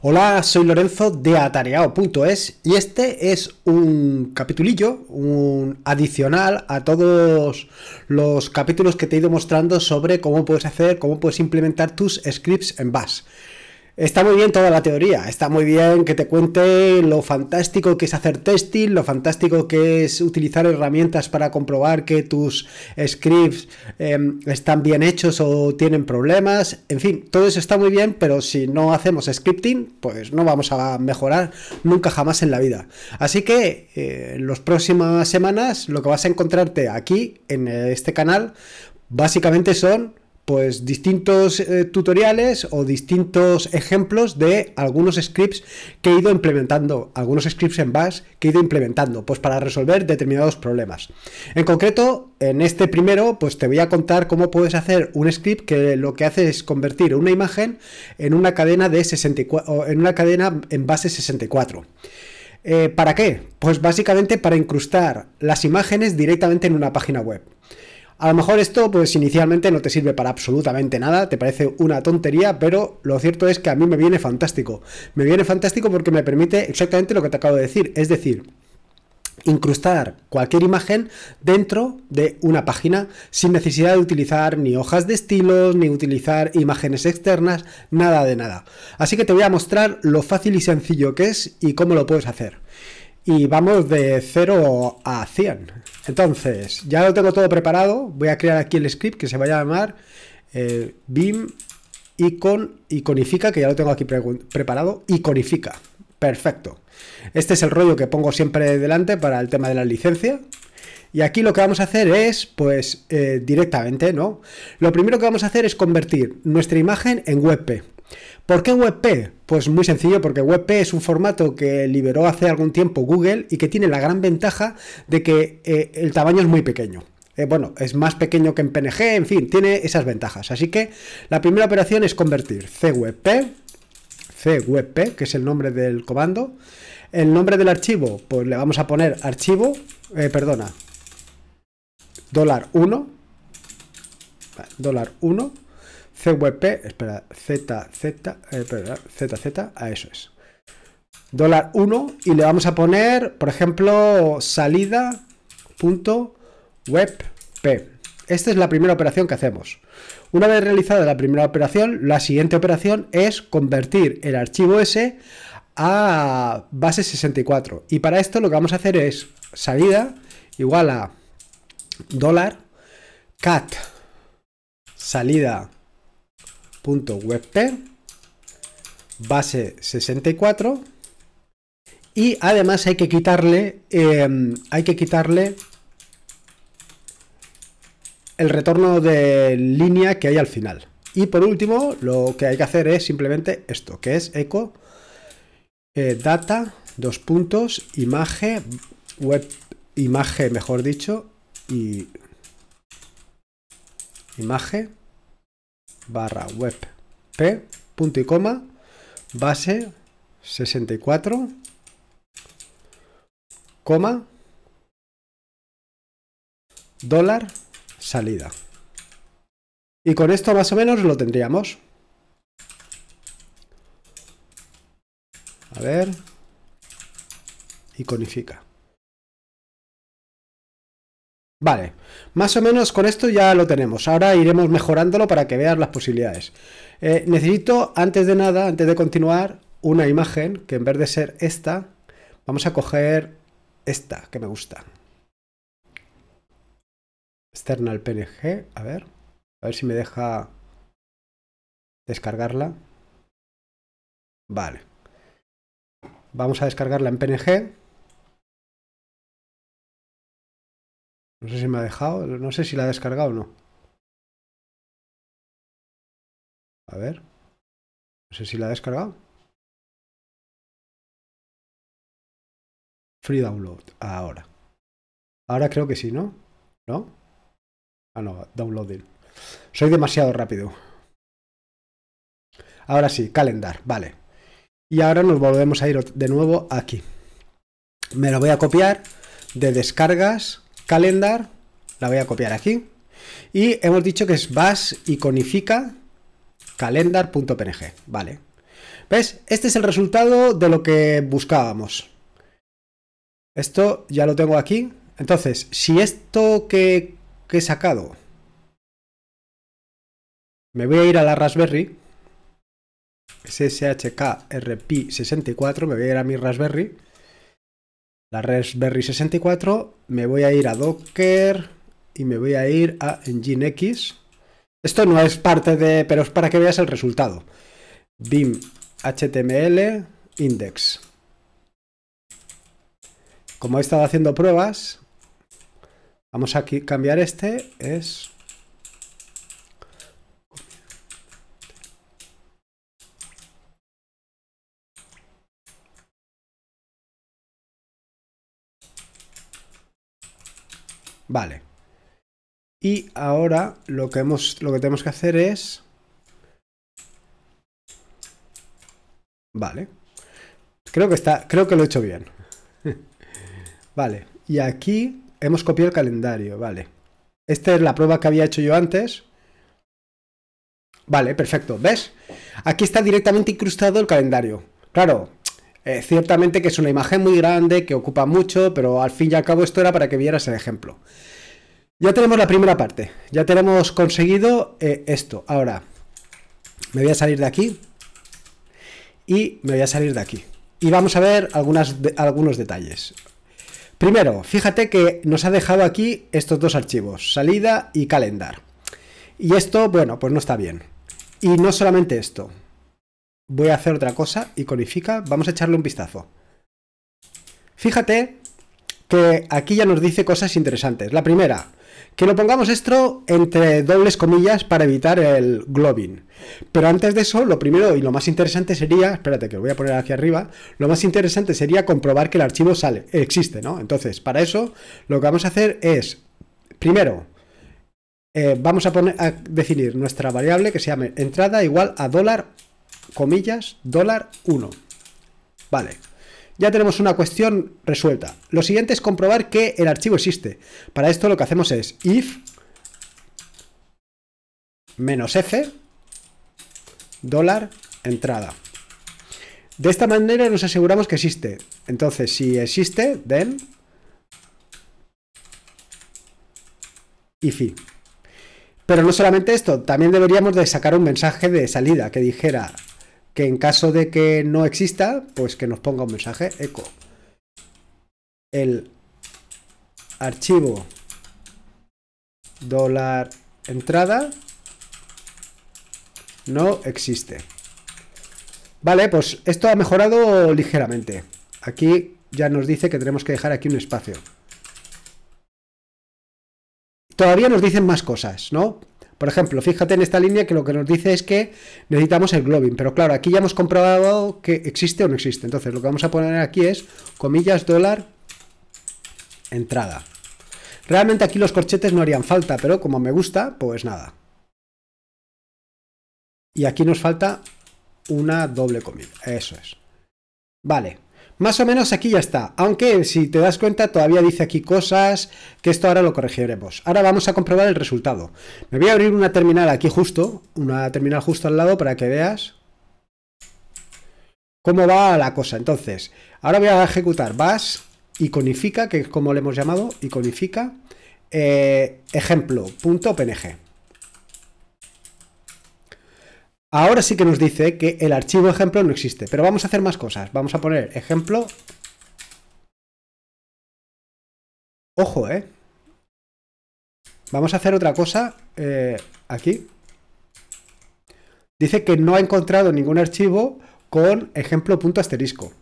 Hola, soy Lorenzo de atareado.es y este es un capitulillo, un adicional a todos los capítulos que te he ido mostrando sobre cómo puedes hacer, cómo puedes implementar tus scripts en Bash. Está muy bien toda la teoría, está muy bien que te cuente lo fantástico que es hacer testing, lo fantástico que es utilizar herramientas para comprobar que tus scripts em, están bien hechos o tienen problemas, en fin, todo eso está muy bien, pero si no hacemos scripting, pues no vamos a mejorar nunca jamás en la vida. Así que eh, en las próximas semanas lo que vas a encontrarte aquí en este canal básicamente son pues distintos eh, tutoriales o distintos ejemplos de algunos scripts que he ido implementando, algunos scripts en base que he ido implementando, pues para resolver determinados problemas. En concreto, en este primero, pues te voy a contar cómo puedes hacer un script que lo que hace es convertir una imagen en una cadena de 64 en una cadena en base 64. Eh, ¿Para qué? Pues básicamente para incrustar las imágenes directamente en una página web. A lo mejor esto pues inicialmente no te sirve para absolutamente nada, te parece una tontería, pero lo cierto es que a mí me viene fantástico. Me viene fantástico porque me permite exactamente lo que te acabo de decir, es decir, incrustar cualquier imagen dentro de una página sin necesidad de utilizar ni hojas de estilos, ni utilizar imágenes externas, nada de nada. Así que te voy a mostrar lo fácil y sencillo que es y cómo lo puedes hacer. Y vamos de 0 a 100. Entonces, ya lo tengo todo preparado. Voy a crear aquí el script que se va a llamar eh, BIM icon iconifica, que ya lo tengo aquí preparado, iconifica. Perfecto. Este es el rollo que pongo siempre delante para el tema de la licencia. Y aquí lo que vamos a hacer es, pues, eh, directamente, ¿no? Lo primero que vamos a hacer es convertir nuestra imagen en WebP. ¿Por qué WebP? Pues muy sencillo, porque WebP es un formato que liberó hace algún tiempo Google y que tiene la gran ventaja de que eh, el tamaño es muy pequeño. Eh, bueno, es más pequeño que en PNG, en fin, tiene esas ventajas. Así que la primera operación es convertir CWP, CWP, que es el nombre del comando. El nombre del archivo, pues le vamos a poner archivo, eh, perdona, 1, dólar 1 ZWP, espera, ZZ, eh, ZZ, a eso es. Dólar 1 y le vamos a poner, por ejemplo, salida.webp. Esta es la primera operación que hacemos. Una vez realizada la primera operación, la siguiente operación es convertir el archivo S a base 64. Y para esto lo que vamos a hacer es salida igual a dólar cat salida webp base 64 y además hay que quitarle em, hay que quitarle el retorno de línea que hay al final y por último lo que hay que hacer es simplemente esto que es eco eh, data dos puntos imagen web imagen mejor dicho y imagen barra web p punto y coma base 64 coma dólar salida y con esto más o menos lo tendríamos a ver iconifica Vale, más o menos con esto ya lo tenemos. Ahora iremos mejorándolo para que veas las posibilidades. Eh, necesito, antes de nada, antes de continuar, una imagen que en vez de ser esta, vamos a coger esta que me gusta. External PNG, a ver, a ver si me deja descargarla. Vale. Vamos a descargarla en PNG. No sé si me ha dejado, no sé si la ha descargado o no. A ver. No sé si la ha descargado. Free download, ahora. Ahora creo que sí, ¿no? ¿No? Ah, no, downloading. Soy demasiado rápido. Ahora sí, calendar, vale. Y ahora nos volvemos a ir de nuevo aquí. Me lo voy a copiar de descargas calendar, la voy a copiar aquí, y hemos dicho que es bash iconifica calendar.png, ¿vale? ¿Ves? Este es el resultado de lo que buscábamos. Esto ya lo tengo aquí. Entonces, si esto que, he sacado... Me voy a ir a la Raspberry, SSHKRP64, me voy a ir a mi Raspberry la Raspberry 64, me voy a ir a Docker y me voy a ir a Nginx. Esto no es parte de, pero es para que veas el resultado. BIM HTML index. Como he estado haciendo pruebas, vamos a cambiar este, es Vale. Y ahora lo que, hemos, lo que tenemos que hacer es... Vale. Creo que, está, creo que lo he hecho bien. vale. Y aquí hemos copiado el calendario. Vale. Esta es la prueba que había hecho yo antes. Vale, perfecto. ¿Ves? Aquí está directamente incrustado el calendario. Claro, eh, ciertamente que es una imagen muy grande, que ocupa mucho, pero al fin y al cabo esto era para que vieras el ejemplo. Ya tenemos la primera parte, ya tenemos conseguido eh, esto. Ahora, me voy a salir de aquí y me voy a salir de aquí. Y vamos a ver algunas algunos detalles. Primero, fíjate que nos ha dejado aquí estos dos archivos, salida y calendar. Y esto, bueno, pues no está bien. Y no solamente esto, voy a hacer otra cosa, y conifica vamos a echarle un vistazo. Fíjate que aquí ya nos dice cosas interesantes. La primera, que lo pongamos esto entre dobles comillas para evitar el globin. Pero antes de eso, lo primero y lo más interesante sería, espérate que lo voy a poner hacia arriba, lo más interesante sería comprobar que el archivo sale, existe, ¿no? Entonces, para eso, lo que vamos a hacer es, primero, eh, vamos a, poner, a definir nuestra variable que se llame entrada igual a dólar comillas, dólar 1. Vale, ya tenemos una cuestión resuelta. Lo siguiente es comprobar que el archivo existe. Para esto lo que hacemos es if menos f dólar entrada. De esta manera nos aseguramos que existe. Entonces, si existe, then if Pero no solamente esto, también deberíamos de sacar un mensaje de salida que dijera que en caso de que no exista, pues que nos ponga un mensaje eco. El archivo dólar entrada no existe. Vale, pues esto ha mejorado ligeramente. Aquí ya nos dice que tenemos que dejar aquí un espacio. Todavía nos dicen más cosas, ¿no? Por ejemplo, fíjate en esta línea que lo que nos dice es que necesitamos el globin, pero claro, aquí ya hemos comprobado que existe o no existe. Entonces, lo que vamos a poner aquí es comillas dólar entrada. Realmente aquí los corchetes no harían falta, pero como me gusta, pues nada. Y aquí nos falta una doble comida, eso es. Vale, más o menos aquí ya está, aunque si te das cuenta todavía dice aquí cosas, que esto ahora lo corregiremos. Ahora vamos a comprobar el resultado. Me voy a abrir una terminal aquí justo, una terminal justo al lado para que veas cómo va la cosa. Entonces, ahora voy a ejecutar bash iconifica, que es como le hemos llamado, iconifica, eh, ejemplo.png. Ahora sí que nos dice que el archivo ejemplo no existe, pero vamos a hacer más cosas. Vamos a poner ejemplo. Ojo, ¿eh? Vamos a hacer otra cosa eh, aquí. Dice que no ha encontrado ningún archivo con ejemplo punto asterisco.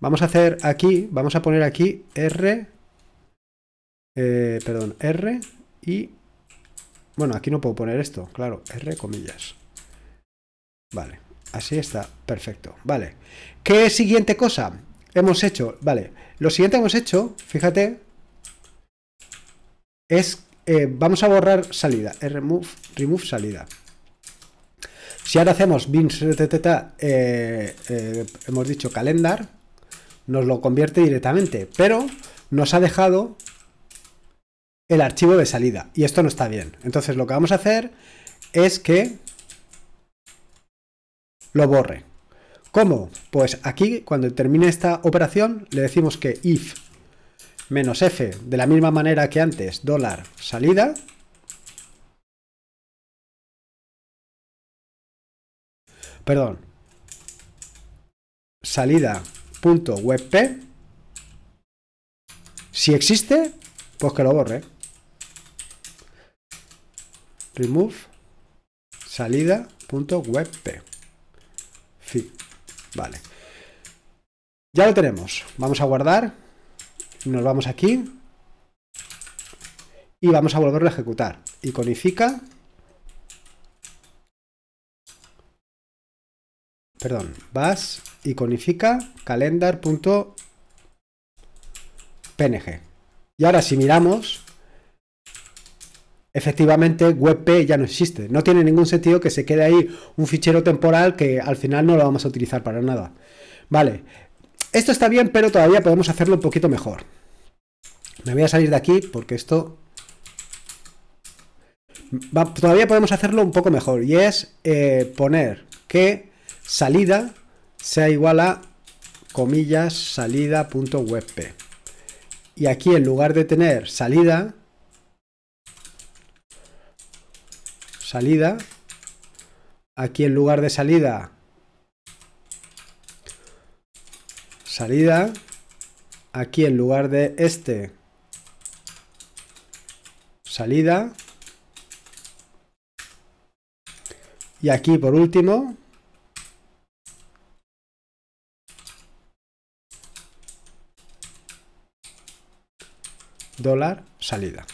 Vamos a hacer aquí, vamos a poner aquí R, eh, perdón, R y bueno, aquí no puedo poner esto, claro, R comillas. Vale, así está, perfecto. Vale, ¿qué siguiente cosa hemos hecho? Vale, lo siguiente hemos hecho, fíjate, es, eh, vamos a borrar salida, remove, remove salida. Si ahora hacemos bin eh, eh, hemos dicho calendar, nos lo convierte directamente, pero nos ha dejado el archivo de salida. Y esto no está bien. Entonces lo que vamos a hacer es que lo borre. ¿Cómo? Pues aquí, cuando termine esta operación, le decimos que if menos f, de la misma manera que antes, dólar salida, perdón, salida.webp, si existe, pues que lo borre remove salida.webp. Fin. Vale. Ya lo tenemos. Vamos a guardar. Nos vamos aquí. Y vamos a volverlo a ejecutar. Iconifica. Perdón. Vas. Iconifica. Calendar.png. Y ahora si miramos, efectivamente WebP ya no existe. No tiene ningún sentido que se quede ahí un fichero temporal que al final no lo vamos a utilizar para nada. Vale, esto está bien, pero todavía podemos hacerlo un poquito mejor. Me voy a salir de aquí porque esto... todavía podemos hacerlo un poco mejor y es eh, poner que salida sea igual a comillas salida.webp y aquí en lugar de tener salida salida. Aquí en lugar de salida, salida. Aquí en lugar de este, salida. Y aquí por último, dólar salida.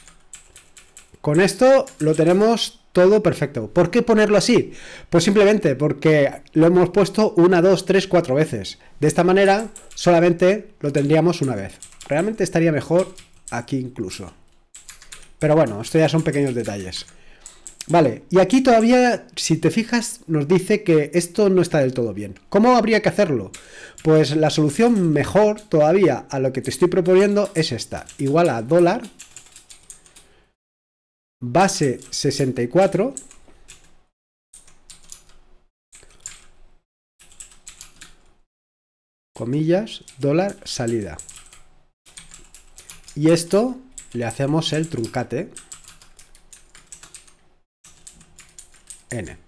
Con esto lo tenemos todo perfecto. ¿Por qué ponerlo así? Pues simplemente porque lo hemos puesto una, dos, tres, cuatro veces. De esta manera solamente lo tendríamos una vez. Realmente estaría mejor aquí incluso. Pero bueno, esto ya son pequeños detalles. Vale, y aquí todavía, si te fijas, nos dice que esto no está del todo bien. ¿Cómo habría que hacerlo? Pues la solución mejor todavía a lo que te estoy proponiendo es esta. Igual a dólar base 64 comillas dólar salida y esto le hacemos el truncate n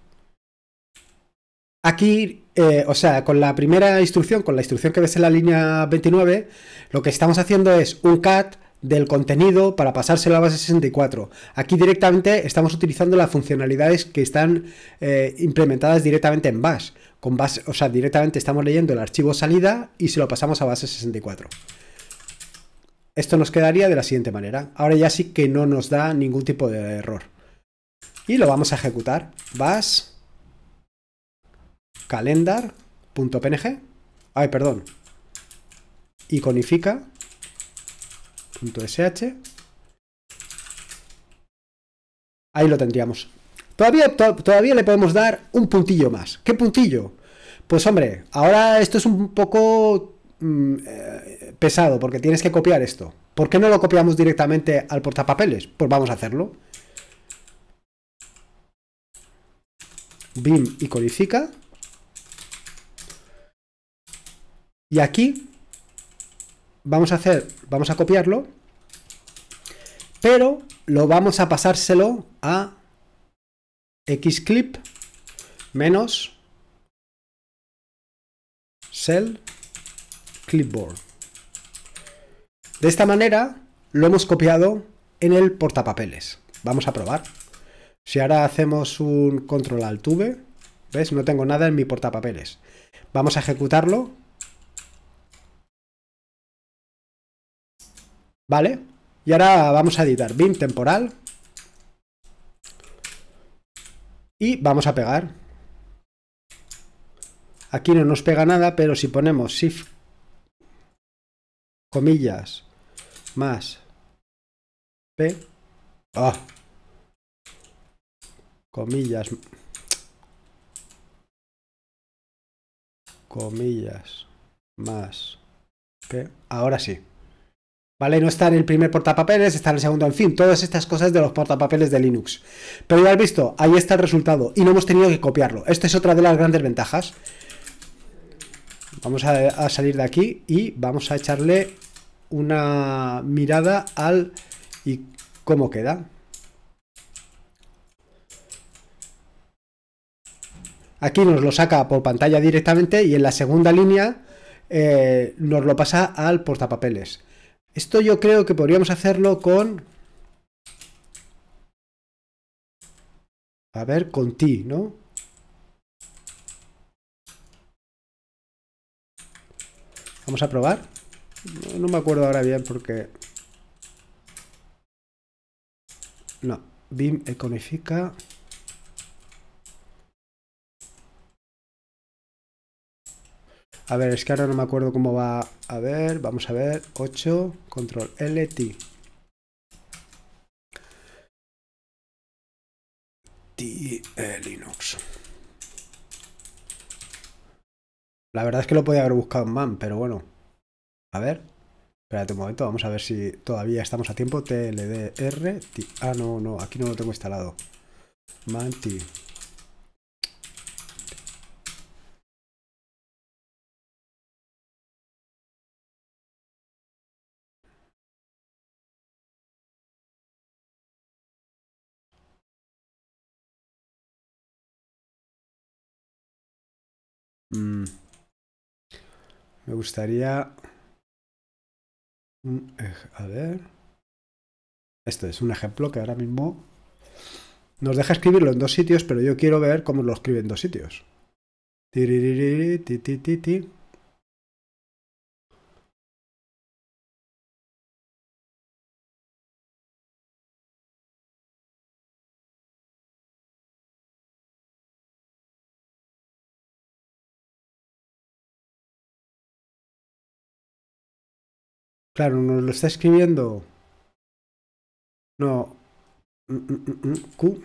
aquí eh, o sea con la primera instrucción con la instrucción que ves en la línea 29 lo que estamos haciendo es un cat del contenido para pasárselo a base 64. Aquí directamente estamos utilizando las funcionalidades que están eh, implementadas directamente en Bash. Con Bash, o sea, directamente estamos leyendo el archivo salida y se lo pasamos a base 64. Esto nos quedaría de la siguiente manera. Ahora ya sí que no nos da ningún tipo de error. Y lo vamos a ejecutar. Bash calendar.png. Ay, perdón. Iconifica s.h. Ahí lo tendríamos. Todavía, todavía le podemos dar un puntillo más. ¿Qué puntillo? Pues hombre, ahora esto es un poco mm, eh, pesado porque tienes que copiar esto. ¿Por qué no lo copiamos directamente al portapapeles? Pues vamos a hacerlo. BIM y codifica. Y aquí vamos a hacer, vamos a copiarlo, pero lo vamos a pasárselo a xclip menos cell clipboard. De esta manera lo hemos copiado en el portapapeles. Vamos a probar. Si ahora hacemos un control al tube ¿ves? No tengo nada en mi portapapeles. Vamos a ejecutarlo ¿Vale? Y ahora vamos a editar BIM temporal. Y vamos a pegar. Aquí no nos pega nada, pero si ponemos shift comillas más p ah, comillas comillas más p ahora sí no está en el primer portapapeles, está en el segundo, en fin, todas estas cosas de los portapapeles de Linux. Pero ya has visto, ahí está el resultado y no hemos tenido que copiarlo. Esta es otra de las grandes ventajas. Vamos a, salir de aquí y vamos a echarle una mirada al y cómo queda. Aquí nos lo saca por pantalla directamente y en la segunda línea eh, nos lo pasa al portapapeles. Esto yo creo que podríamos hacerlo con... A ver, con ti, ¿no? Vamos a probar. No, me acuerdo ahora bien porque... No, BIM econifica... A ver, es que ahora no me acuerdo cómo va. A ver, vamos a ver. 8, control LT. T, e, Linux. La verdad es que lo podía haber buscado en MAN, pero bueno. A ver. Espérate un momento, vamos a ver si todavía estamos a tiempo. TLDR. ah, no, no, aquí no lo tengo instalado. Manti Mm. Me gustaría... A ver... Esto es un ejemplo que ahora mismo nos deja escribirlo en dos sitios, pero yo quiero ver cómo lo escribe en dos sitios. ti, ti, Claro, nos lo está escribiendo. No. Mm, mm, mm, Q.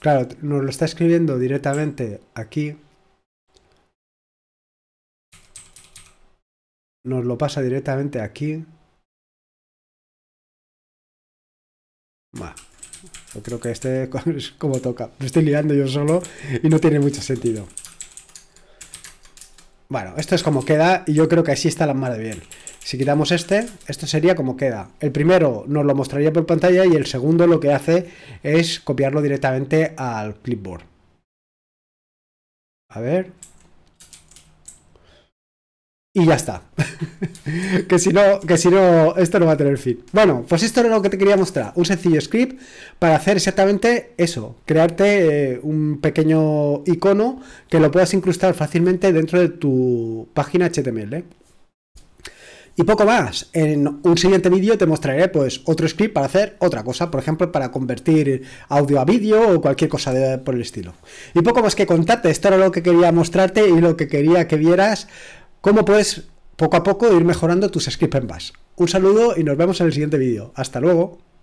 Claro, nos lo está escribiendo directamente aquí. Nos lo pasa directamente aquí. Va yo creo que este es como toca. Me estoy liando yo solo y no tiene mucho sentido. Bueno, esto es como queda y yo creo que así está la madre bien. Si quitamos este, esto sería como queda. El primero nos lo mostraría por pantalla y el segundo lo que hace es copiarlo directamente al clipboard. A ver, y ya está. que si no, que si no, esto no va a tener fin. Bueno, pues esto era lo que te quería mostrar. Un sencillo script para hacer exactamente eso. Crearte eh, un pequeño icono que lo puedas incrustar fácilmente dentro de tu página HTML. ¿eh? Y poco más. En un siguiente vídeo te mostraré pues otro script para hacer otra cosa, por ejemplo, para convertir audio a vídeo o cualquier cosa de, por el estilo. Y poco más que contarte. Esto era lo que quería mostrarte y lo que quería que vieras cómo puedes poco a poco ir mejorando tus scripts en bash. Un saludo y nos vemos en el siguiente vídeo. Hasta luego.